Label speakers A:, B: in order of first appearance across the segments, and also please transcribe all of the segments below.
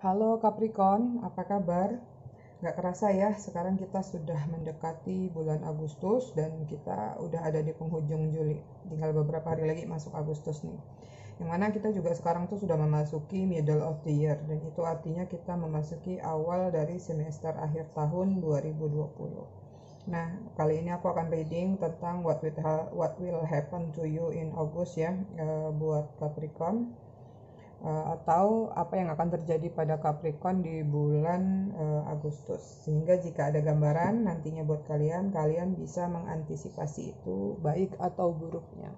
A: Halo Capricorn, apa kabar? Nggak kerasa ya, sekarang kita sudah mendekati bulan Agustus dan kita udah ada di penghujung Juli. Tinggal beberapa hari lagi masuk Agustus nih. Yang mana kita juga sekarang tuh sudah memasuki middle of the year dan itu artinya kita memasuki awal dari semester akhir tahun 2020. Nah, kali ini aku akan reading tentang what will, happen to you in August ya, eh, buat Capricorn uh, atau apa yang akan terjadi pada Capricorn di bulan uh, Agustus. Sehingga jika ada gambaran nantinya buat kalian, kalian bisa mengantisipasi itu baik atau buruknya.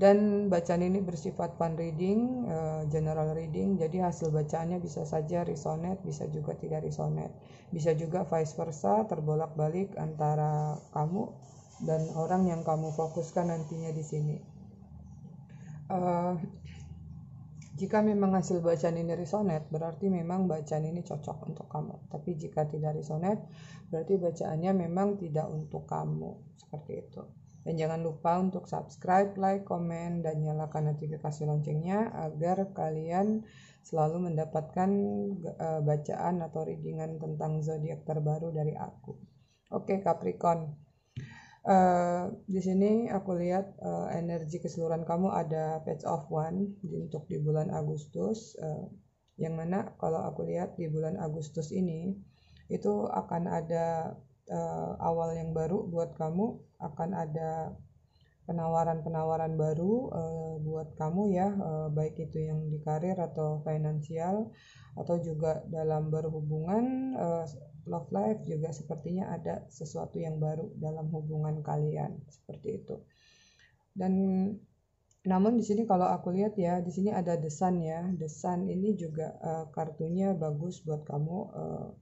A: Dan bacaan ini bersifat fun reading, uh, general reading, jadi hasil bacaannya bisa saja resonate, bisa juga tidak resonate. Bisa juga vice versa, terbolak-balik antara kamu dan orang yang kamu fokuskan nantinya di sini. Jika memang hasil bacaan ini resonate, berarti memang bacaan ini cocok untuk kamu. Tapi jika tidak resonate, berarti bacaannya memang tidak untuk kamu. Seperti itu. Dan jangan lupa untuk subscribe, like, komen, dan nyalakan notifikasi loncengnya agar kalian selalu mendapatkan e, bacaan atau readingan tentang zodiak terbaru dari aku. Oke Capricorn, Eh, di sini aku lihat uh, energi keseluruhan kamu ada page of one di, untuk di bulan Agustus uh, yang mana kalau aku lihat di bulan Agustus ini itu akan ada uh, awal yang baru buat kamu akan ada penawaran-penawaran baru uh, buat kamu ya uh, baik itu yang di karir atau finansial atau juga dalam berhubungan uh, love life juga sepertinya ada sesuatu yang baru dalam hubungan kalian seperti itu. Dan namun di sini kalau aku lihat ya di sini ada desan ya desan ini juga uh, kartunya bagus buat kamu uh,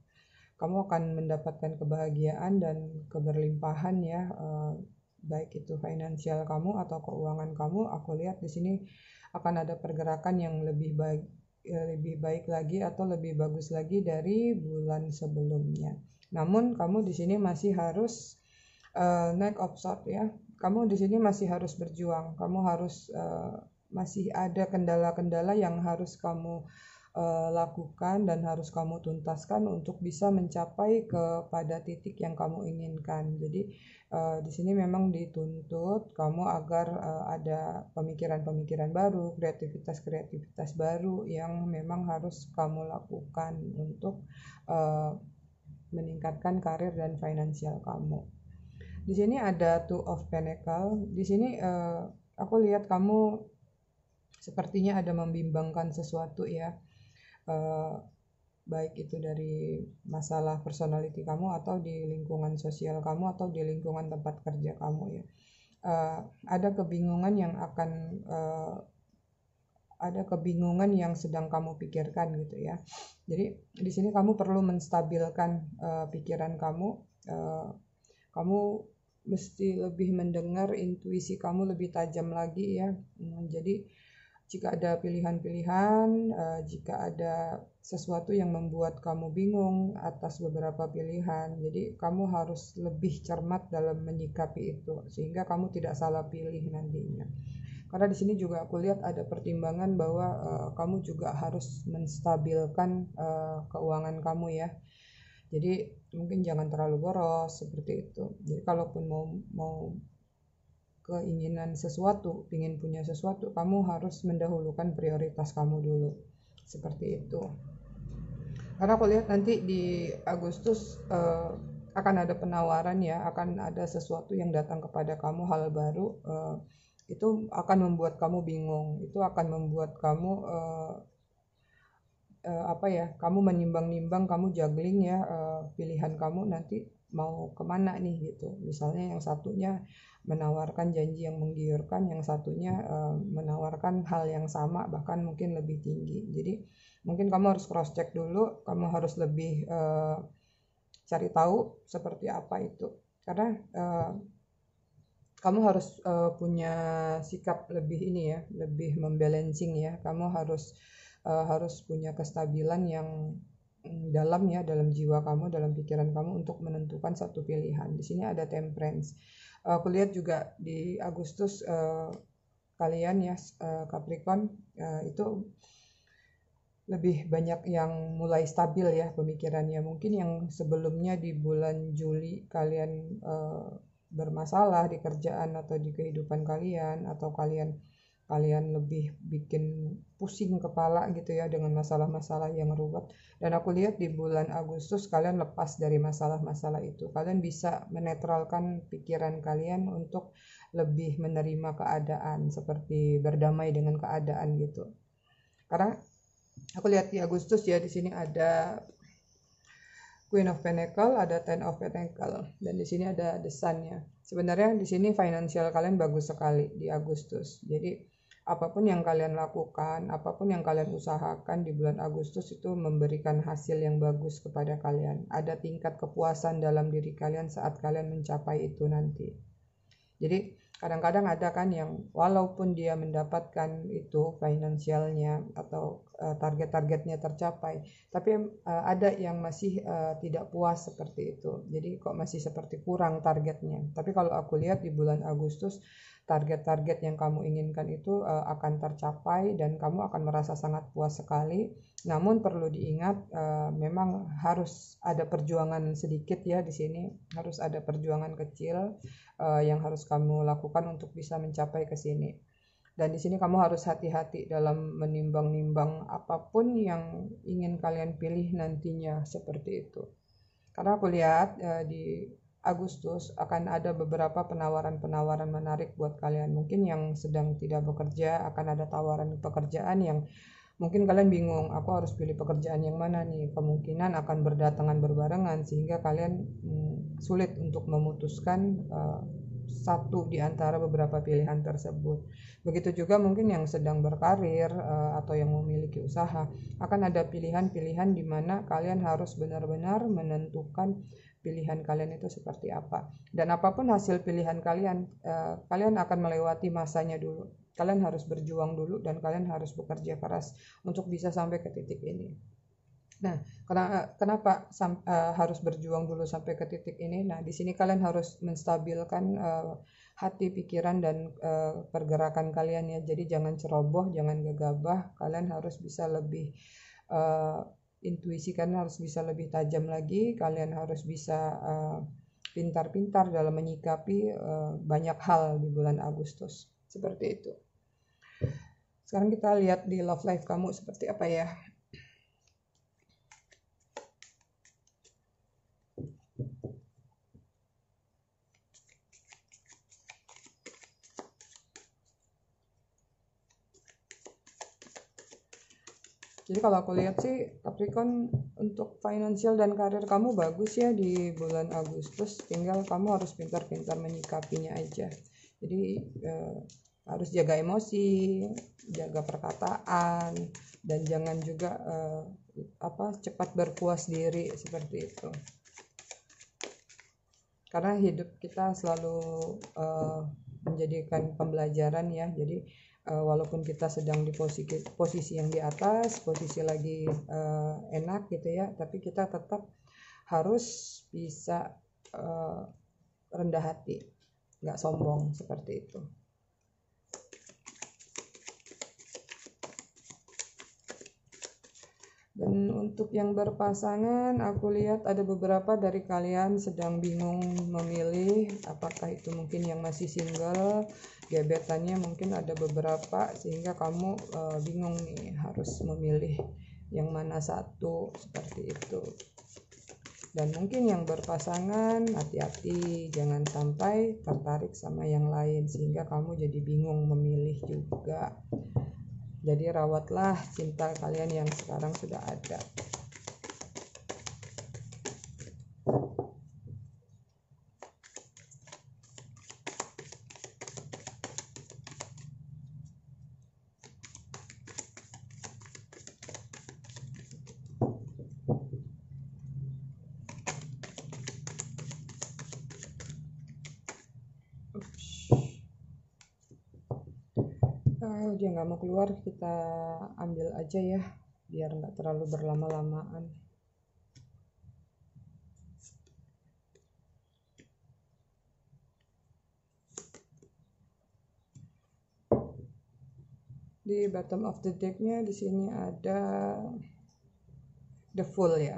A: kamu akan mendapatkan kebahagiaan dan keberlimpahan ya uh, baik itu finansial kamu atau keuangan kamu aku lihat di sini akan ada pergerakan yang lebih baik Ya, lebih baik lagi atau lebih bagus lagi dari bulan sebelumnya. Namun kamu di sini masih harus uh, naik opsot ya. Kamu di sini masih harus berjuang. Kamu harus uh, masih ada kendala-kendala yang harus kamu Eh, lakukan dan harus kamu tuntaskan untuk bisa mencapai kepada titik yang kamu inginkan. Jadi uh, di sini memang dituntut kamu agar uh, ada pemikiran-pemikiran baru, kreativitas-kreativitas baru yang memang harus kamu lakukan untuk uh, meningkatkan karir dan finansial kamu. Di sini ada two of pentacle. Di sini uh, aku lihat kamu sepertinya ada membimbangkan sesuatu ya Eh, baik itu dari masalah personality kamu atau di lingkungan sosial kamu atau di lingkungan tempat kerja kamu ya uh, ada kebingungan yang akan uh, ada kebingungan yang sedang kamu pikirkan gitu ya jadi di sini kamu perlu menstabilkan uh, pikiran kamu uh, kamu mesti lebih mendengar intuisi kamu lebih tajam lagi ya hmm, jadi jika ada pilihan-pilihan, uh, jika ada sesuatu yang membuat kamu bingung atas beberapa pilihan, jadi kamu harus lebih cermat dalam menyikapi itu sehingga kamu tidak salah pilih nantinya. Karena di sini juga aku lihat ada pertimbangan bahwa uh, kamu juga harus menstabilkan uh, keuangan kamu ya. Jadi mungkin jangan terlalu boros seperti itu. Jadi kalaupun mau mau keinginan sesuatu, ingin punya sesuatu, kamu harus mendahulukan prioritas kamu dulu. Seperti itu. Karena aku lihat nanti di Agustus uh, akan ada penawaran ya, akan ada sesuatu yang datang kepada kamu hal baru uh, itu akan membuat kamu bingung, itu akan membuat kamu uh, apa ya, kamu menimbang-nimbang, kamu juggling ya pilihan kamu nanti mau kemana nih gitu misalnya yang satunya menawarkan janji yang menggiurkan yang satunya e, menawarkan hal yang sama bahkan mungkin lebih tinggi jadi mungkin kamu harus cross check dulu kamu harus lebih e, cari tahu seperti apa itu karena e, kamu harus e, punya sikap lebih ini ya lebih membalancing ya kamu harus e, harus punya kestabilan yang Mm, dalam ya dalam jiwa kamu dalam pikiran kamu untuk menentukan satu pilihan di sini ada temperance eh, aku lihat juga di Agustus uh, kalian ya uh, Capricorn uh, itu lebih banyak yang mulai stabil ya pemikirannya mungkin yang sebelumnya di bulan Juli kalian bermasalah di kerjaan atau di kehidupan kalian atau kalian kalian lebih bikin pusing kepala gitu ya dengan masalah-masalah yang ruwet dan aku lihat di bulan Agustus kalian lepas dari masalah-masalah itu kalian bisa menetralkan pikiran kalian untuk lebih menerima keadaan seperti berdamai dengan keadaan gitu karena aku lihat di Agustus ya di sini ada Queen of Pentacle, ada Ten of Pentacle, dan di sini ada The ya. Sebenarnya di sini financial kalian bagus sekali di Agustus. Jadi apapun yang kalian lakukan, apapun yang kalian usahakan di bulan Agustus itu memberikan hasil yang bagus kepada kalian. Ada tingkat kepuasan dalam diri kalian saat kalian mencapai itu nanti. Jadi kadang-kadang ada kan yang walaupun dia mendapatkan itu finansialnya atau Eh, target-targetnya tercapai. Tapi eh, ada yang masih eh, tidak puas seperti itu. Jadi kok masih seperti kurang targetnya. Tapi kalau aku lihat di bulan Agustus target-target yang kamu inginkan itu akan tercapai dan kamu akan merasa sangat puas sekali. Namun perlu diingat memang harus ada perjuangan sedikit ya di sini, harus ada perjuangan kecil yang harus kamu lakukan untuk bisa mencapai ke sini. Dan di sini kamu harus hati-hati dalam menimbang-nimbang apapun yang ingin kalian pilih nantinya seperti itu. Karena aku lihat eh, di Agustus akan ada beberapa penawaran-penawaran menarik buat kalian. Mungkin yang sedang tidak bekerja akan ada tawaran pekerjaan yang mungkin kalian bingung, aku harus pilih pekerjaan yang mana nih. Kemungkinan akan berdatangan berbarengan sehingga kalian hmm, sulit untuk memutuskan eh, satu di antara beberapa pilihan tersebut. Begitu juga mungkin yang sedang berkarir eh, atau yang memiliki usaha, akan ada pilihan-pilihan di mana kalian harus benar-benar menentukan pilihan kalian itu seperti apa. Dan apapun hasil pilihan kalian, eh, kalian akan melewati masanya dulu. Kalian harus berjuang dulu dan kalian harus bekerja keras untuk bisa sampai ke titik ini. Nah, eh, kenapa sam, uh, harus berjuang dulu sampai ke titik ini? Nah, di sini kalian harus menstabilkan uh, hati, pikiran, dan uh, pergerakan kalian ya. Jadi jangan ceroboh, jangan gegabah. Kalian harus bisa lebih uh, intuisi, kalian harus bisa lebih tajam lagi. Kalian harus bisa pintar pintar-pintar dalam menyikapi uh, banyak hal di bulan Agustus. Seperti itu. Sekarang kita lihat di love life kamu seperti apa ya. jadi kalau aku lihat sih Capricorn kan untuk financial dan karir kamu bagus ya di bulan Agustus tinggal kamu harus pintar-pintar menyikapinya aja jadi eh, harus jaga emosi jaga perkataan dan jangan juga eh, apa cepat berpuas diri seperti itu karena hidup kita selalu eh, menjadikan pembelajaran ya jadi uh, walaupun kita sedang di posisi posisi yang di atas posisi lagi uh, enak gitu ya tapi kita tetap harus bisa uh, rendah hati nggak sombong seperti itu Dan untuk yang berpasangan, aku lihat ada beberapa dari kalian sedang bingung memilih apakah itu mungkin yang masih single, gebetannya mungkin ada beberapa sehingga kamu e, bingung nih harus memilih yang mana satu seperti itu. Dan mungkin yang berpasangan hati-hati jangan sampai tertarik sama yang lain sehingga kamu jadi bingung memilih juga. Jadi rawatlah cinta kalian yang sekarang sudah ada. kalau dia nggak mau keluar kita ambil aja ya biar nggak terlalu berlama-lamaan di bottom of the decknya di sini ada the full ya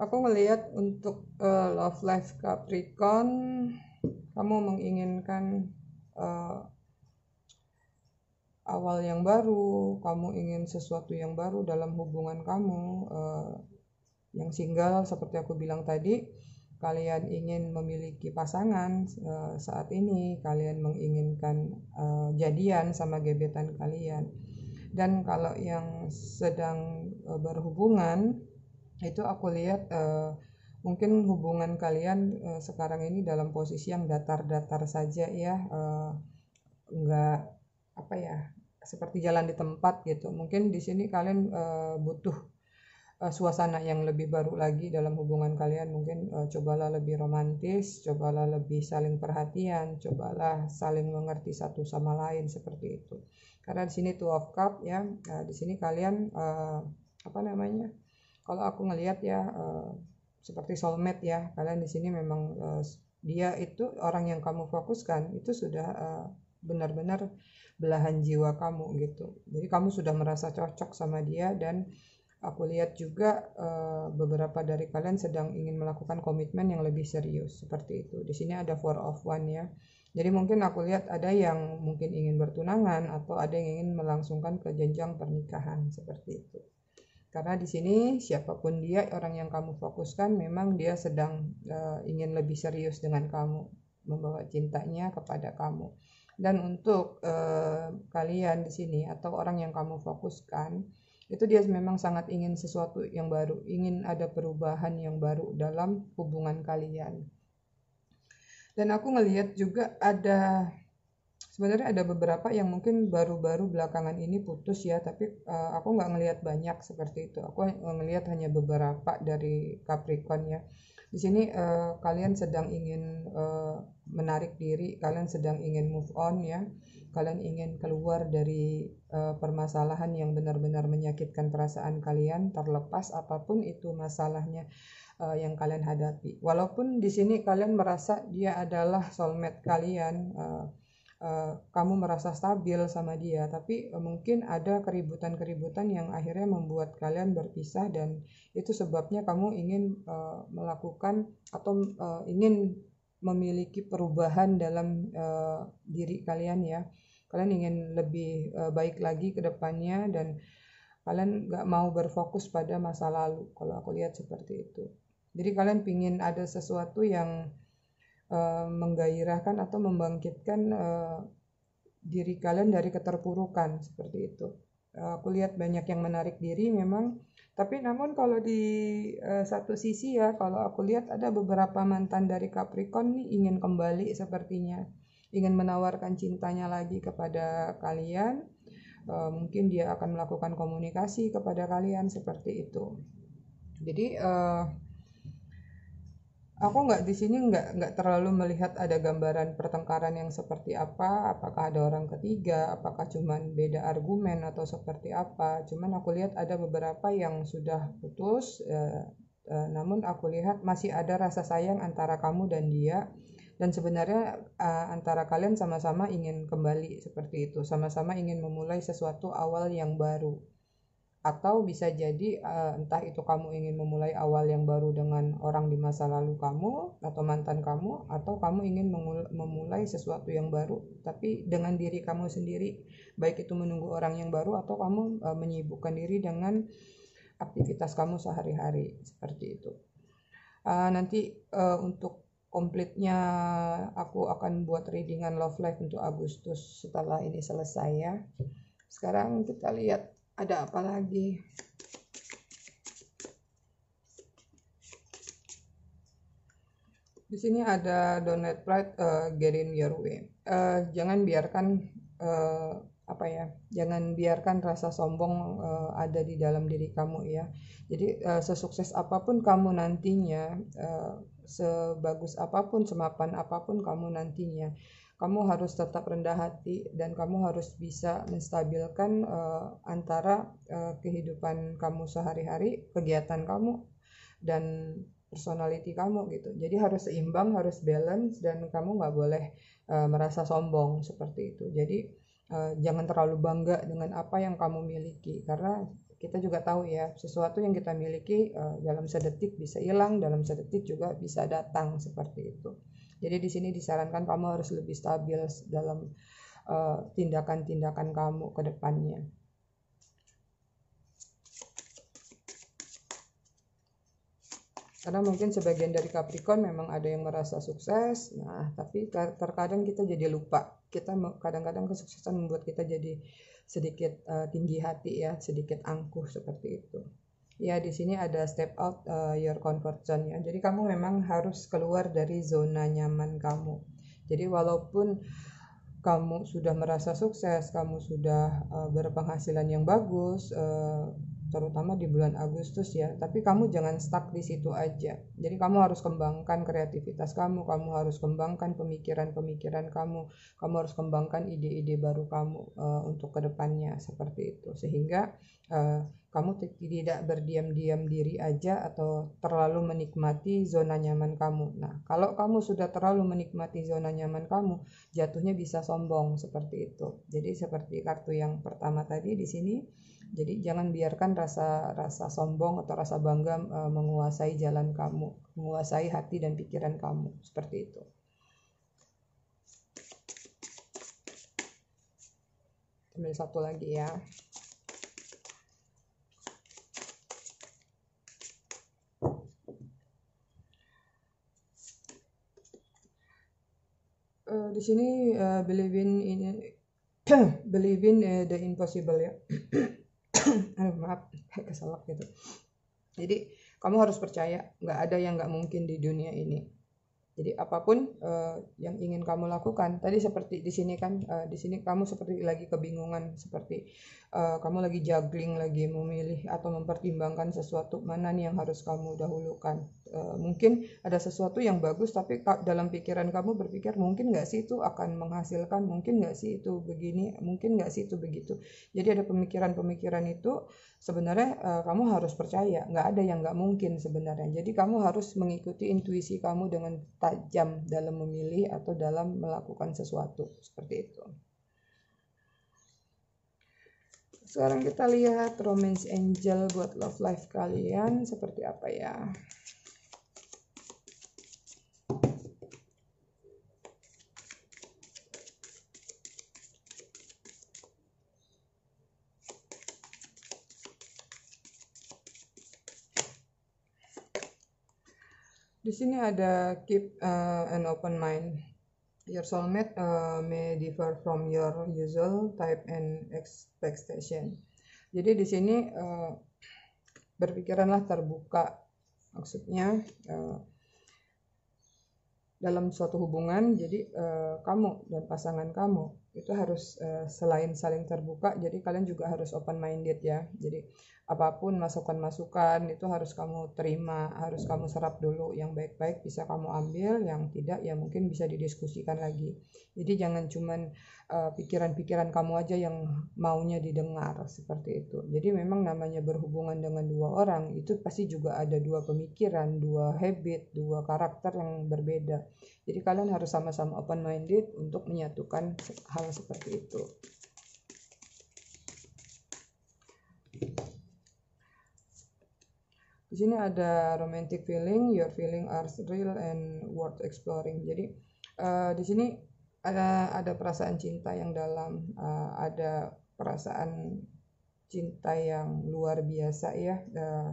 A: aku ngelihat untuk uh, love life Capricorn kamu menginginkan uh, awal yang baru, kamu ingin sesuatu yang baru dalam hubungan kamu uh, yang single seperti aku bilang tadi, kalian ingin memiliki pasangan uh, saat ini, kalian menginginkan uh, jadian sama gebetan kalian. Dan kalau yang sedang uh, berhubungan itu aku lihat uh, mungkin hubungan kalian uh, sekarang ini dalam posisi yang datar-datar saja ya, uh, enggak apa ya seperti jalan di tempat gitu. Mungkin di sini kalian uh, butuh uh, suasana yang lebih baru lagi dalam hubungan kalian. Mungkin uh, cobalah lebih romantis, cobalah lebih saling perhatian, cobalah saling mengerti satu sama lain seperti itu. Karena di sini two of cup ya, nah, di sini kalian uh, apa namanya? Kalau aku ngelihat ya uh, seperti soulmate ya, kalian di sini memang uh, dia itu orang yang kamu fokuskan itu sudah benar-benar belahan jiwa kamu gitu. Jadi kamu sudah merasa cocok sama dia dan aku lihat juga uh, beberapa dari kalian sedang ingin melakukan komitmen yang lebih serius seperti itu. Di sini ada four of one ya. Jadi mungkin aku lihat ada yang mungkin ingin bertunangan atau ada yang ingin melangsungkan ke jenjang pernikahan seperti itu. Karena di sini siapapun dia orang yang kamu fokuskan memang dia sedang uh, ingin lebih serius dengan kamu, membawa cintanya kepada kamu dan untuk uh, kalian di sini atau orang yang kamu fokuskan itu dia memang sangat ingin sesuatu yang baru, ingin ada perubahan yang baru dalam hubungan kalian. Dan aku ngelihat juga ada sebenarnya ada beberapa yang mungkin baru-baru belakangan ini putus ya, tapi uh, aku nggak ngelihat banyak seperti itu. Aku ngelihat hanya beberapa dari Capricorn ya. Di sini uh, kalian sedang ingin menarik diri, kalian sedang ingin move on ya. Kalian ingin keluar dari uh, permasalahan yang benar-benar menyakitkan perasaan kalian terlepas apapun itu masalahnya uh, yang kalian hadapi. Walaupun di sini kalian merasa dia adalah soulmate kalian, uh, Uh, kamu merasa stabil sama dia, tapi uh, mungkin ada keributan-keributan yang akhirnya membuat kalian berpisah dan itu sebabnya kamu ingin uh, melakukan atau ingin memiliki perubahan dalam uh, diri kalian ya. Kalian ingin lebih uh, baik lagi ke depannya dan kalian nggak mau berfokus pada masa lalu. Kalau aku lihat seperti itu. Jadi kalian pingin ada sesuatu yang uh, menggairahkan atau membangkitkan uh, diri kalian dari keterpurukan seperti itu. Eh, aku lihat banyak yang menarik diri memang tapi namun kalau di uh, satu sisi ya kalau aku lihat ada beberapa mantan dari Capricorn nih ingin kembali sepertinya ingin menawarkan cintanya lagi kepada kalian uh, mungkin dia akan melakukan komunikasi kepada kalian seperti itu jadi uh, aku nggak di sini nggak nggak terlalu melihat ada gambaran pertengkaran yang seperti apa apakah ada orang ketiga apakah cuman beda argumen atau seperti apa cuman aku lihat ada beberapa yang sudah putus eh, eh namun aku lihat masih ada rasa sayang antara kamu dan dia dan sebenarnya eh, antara kalian sama-sama ingin kembali seperti itu sama-sama ingin memulai sesuatu awal yang baru atau bisa jadi uh, entah itu kamu ingin memulai awal yang baru dengan orang di masa lalu kamu atau mantan kamu atau kamu ingin memulai sesuatu yang baru tapi dengan diri kamu sendiri baik itu menunggu orang yang baru atau kamu uh, menyibukkan diri dengan aktivitas kamu sehari-hari seperti itu uh, nanti uh, untuk komplitnya aku akan buat readingan love life untuk Agustus setelah ini selesai ya sekarang kita lihat ada apa lagi di sini ada donate pride uh, get in your way uh, jangan biarkan uh, apa ya jangan biarkan rasa sombong uh, ada di dalam diri kamu ya jadi uh, sesukses apapun kamu nantinya uh, sebagus apapun semapan apapun kamu nantinya kamu harus tetap rendah hati dan kamu harus bisa menstabilkan uh, antara uh, kehidupan kamu sehari-hari, kegiatan kamu dan personality kamu gitu. Jadi harus seimbang, harus balance dan kamu nggak boleh uh, merasa sombong seperti itu. Jadi uh, jangan terlalu bangga dengan apa yang kamu miliki karena kita juga tahu ya sesuatu yang kita miliki uh, dalam sedetik bisa hilang, dalam sedetik juga bisa datang seperti itu. Jadi di sini disarankan kamu harus lebih stabil dalam eh, tindakan-tindakan uh, kamu ke depannya. Karena mungkin sebagian dari Capricorn memang ada yang merasa sukses, nah tapi terkadang kita jadi lupa. Kita kadang-kadang kesuksesan membuat kita jadi sedikit uh, tinggi hati ya, sedikit angkuh seperti itu ya di sini ada step out uh, your comfort zone ya. Jadi kamu memang harus keluar dari zona nyaman kamu. Jadi walaupun kamu sudah merasa sukses, kamu sudah uh, berpenghasilan yang bagus, uh, terutama di bulan Agustus ya. Tapi kamu jangan stuck di situ aja. Jadi kamu harus kembangkan kreativitas kamu, kamu harus kembangkan pemikiran-pemikiran kamu, kamu harus kembangkan ide-ide baru kamu uh, untuk kedepannya seperti itu. Sehingga uh, kamu tidak berdiam-diam diri aja atau terlalu menikmati zona nyaman kamu. Nah, kalau kamu sudah terlalu menikmati zona nyaman kamu, jatuhnya bisa sombong seperti itu. Jadi seperti kartu yang pertama tadi di sini, jadi jangan biarkan rasa rasa sombong atau rasa bangga e, menguasai jalan kamu, menguasai hati dan pikiran kamu seperti itu. Ambil satu lagi ya. Eh, di sini uh, believe in, in uh, the impossible ya Aduh, maaf kesalak gitu jadi kamu harus percaya nggak ada yang nggak mungkin di dunia ini jadi apapun uh, yang ingin kamu lakukan, tadi seperti di sini kan, uh, di sini kamu seperti lagi kebingungan, seperti uh, kamu lagi juggling, lagi memilih atau mempertimbangkan sesuatu mana nih yang harus kamu dahulukan. Eh, mungkin ada sesuatu yang bagus tapi dalam pikiran kamu berpikir mungkin nggak sih itu akan menghasilkan mungkin nggak sih itu begini mungkin nggak sih itu begitu jadi ada pemikiran-pemikiran itu sebenarnya uh, kamu harus percaya nggak ada yang nggak mungkin sebenarnya jadi kamu harus mengikuti intuisi kamu dengan tajam dalam memilih atau dalam melakukan sesuatu seperti itu sekarang kita lihat romance angel buat love life kalian seperti apa ya Di sini ada keep uh, an open mind. Your soulmate uh, may differ from your usual type and expectation. Jadi di sini uh, berpikiranlah terbuka. Maksudnya uh, dalam suatu hubungan jadi uh, kamu dan pasangan kamu itu harus uh, selain saling terbuka jadi kalian juga harus open minded ya jadi apapun masukan masukan itu harus kamu terima harus kamu serap dulu yang baik baik bisa kamu ambil yang tidak ya mungkin bisa didiskusikan lagi jadi jangan cuman uh, eh, pikiran pikiran kamu aja yang maunya didengar seperti itu jadi memang namanya berhubungan dengan dua orang itu pasti juga ada dua pemikiran dua habit dua karakter yang berbeda jadi kalian harus sama-sama open minded untuk menyatukan hal seperti itu. Di sini ada romantic feeling, your feeling are real and worth exploring. Jadi uh, di sini ada ada perasaan cinta yang dalam, uh, ada perasaan cinta yang luar biasa ya. Uh,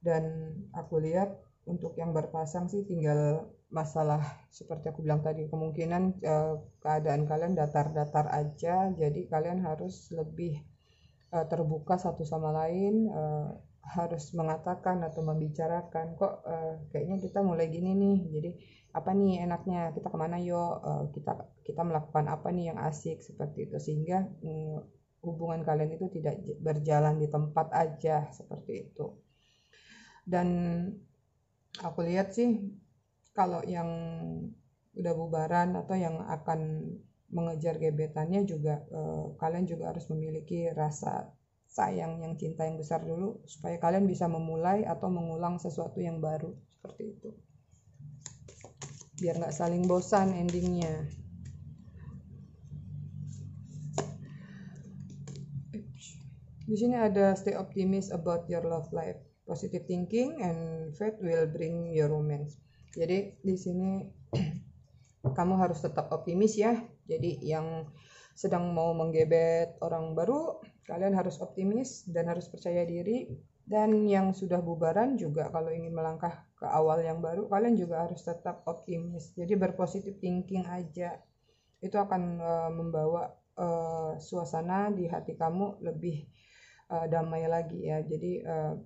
A: dan aku lihat untuk yang berpasang sih tinggal masalah seperti aku bilang tadi kemungkinan uh, keadaan kalian datar-datar aja jadi kalian harus lebih uh, terbuka satu sama lain uh, harus mengatakan atau membicarakan kok uh, kayaknya kita mulai gini nih jadi apa nih enaknya kita kemana yo uh, kita kita melakukan apa nih yang asik seperti itu sehingga mm, hubungan kalian itu tidak berjalan di tempat aja seperti itu dan aku lihat sih kalau yang udah bubaran atau yang akan mengejar gebetannya juga eh, kalian juga harus memiliki rasa sayang yang cinta yang besar dulu supaya kalian bisa memulai atau mengulang sesuatu yang baru seperti itu biar nggak saling bosan endingnya di sini ada stay optimist about your love life positive thinking and faith will bring your romance jadi di sini kamu harus tetap optimis ya. Jadi yang sedang mau menggebet orang baru, kalian harus optimis dan harus percaya diri. Dan yang sudah bubaran juga kalau ingin melangkah ke awal yang baru, kalian juga harus tetap optimis. Jadi berpositif thinking aja. Itu akan uh, membawa uh, suasana di hati kamu lebih uh, damai lagi ya. Jadi uh,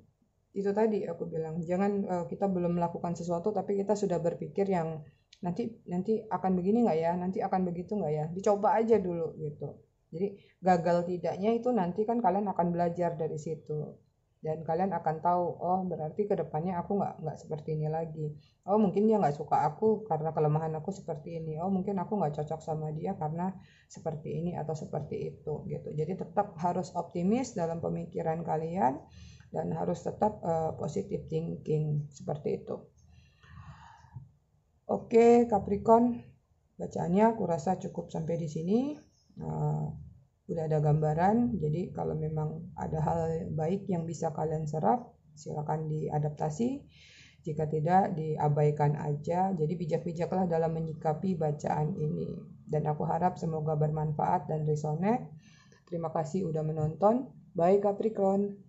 A: itu tadi aku bilang jangan uh, kita belum melakukan sesuatu tapi kita sudah berpikir yang nanti nanti akan begini nggak ya nanti akan begitu nggak ya dicoba aja dulu gitu jadi gagal tidaknya itu nanti kan kalian akan belajar dari situ dan kalian akan tahu oh berarti kedepannya aku nggak nggak seperti ini lagi oh mungkin dia nggak suka aku karena kelemahan aku seperti ini oh mungkin aku nggak cocok sama dia karena seperti ini atau seperti itu gitu jadi tetap harus optimis dalam pemikiran kalian dan harus tetap uh, positive thinking seperti itu. Oke, Capricorn, bacaannya aku rasa cukup sampai di sini. Uh, udah ada gambaran, jadi kalau memang ada hal baik yang bisa kalian serap, silakan diadaptasi. Jika tidak, diabaikan aja. Jadi bijak-bijaklah dalam menyikapi bacaan ini. Dan aku harap semoga bermanfaat dan resonate. Terima kasih udah menonton. Bye Capricorn.